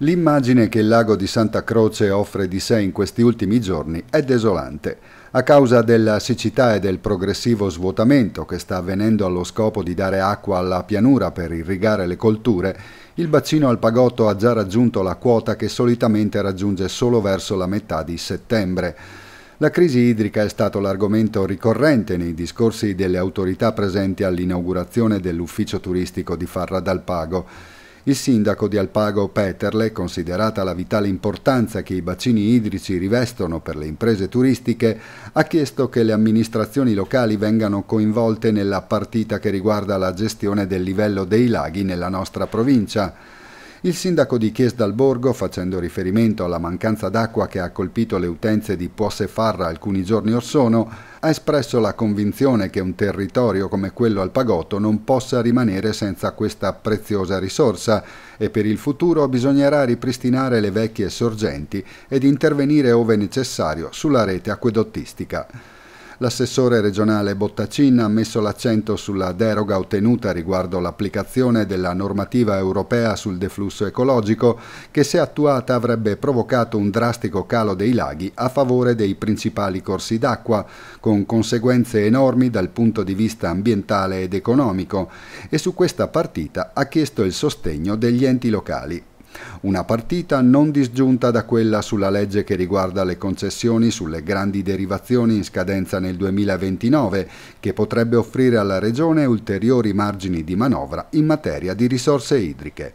L'immagine che il lago di Santa Croce offre di sé in questi ultimi giorni è desolante. A causa della siccità e del progressivo svuotamento che sta avvenendo allo scopo di dare acqua alla pianura per irrigare le colture, il bacino al Pagotto ha già raggiunto la quota che solitamente raggiunge solo verso la metà di settembre. La crisi idrica è stato l'argomento ricorrente nei discorsi delle autorità presenti all'inaugurazione dell'ufficio turistico di Farra dal Pago. Il sindaco di Alpago Peterle, considerata la vitale importanza che i bacini idrici rivestono per le imprese turistiche, ha chiesto che le amministrazioni locali vengano coinvolte nella partita che riguarda la gestione del livello dei laghi nella nostra provincia. Il sindaco di Chies dal Borgo, facendo riferimento alla mancanza d'acqua che ha colpito le utenze di Posse Farra alcuni giorni or sono, ha espresso la convinzione che un territorio come quello al Pagotto non possa rimanere senza questa preziosa risorsa e per il futuro bisognerà ripristinare le vecchie sorgenti ed intervenire ove necessario sulla rete acquedottistica. L'assessore regionale Bottacin ha messo l'accento sulla deroga ottenuta riguardo l'applicazione della normativa europea sul deflusso ecologico che se attuata avrebbe provocato un drastico calo dei laghi a favore dei principali corsi d'acqua, con conseguenze enormi dal punto di vista ambientale ed economico e su questa partita ha chiesto il sostegno degli enti locali. Una partita non disgiunta da quella sulla legge che riguarda le concessioni sulle grandi derivazioni in scadenza nel 2029, che potrebbe offrire alla Regione ulteriori margini di manovra in materia di risorse idriche.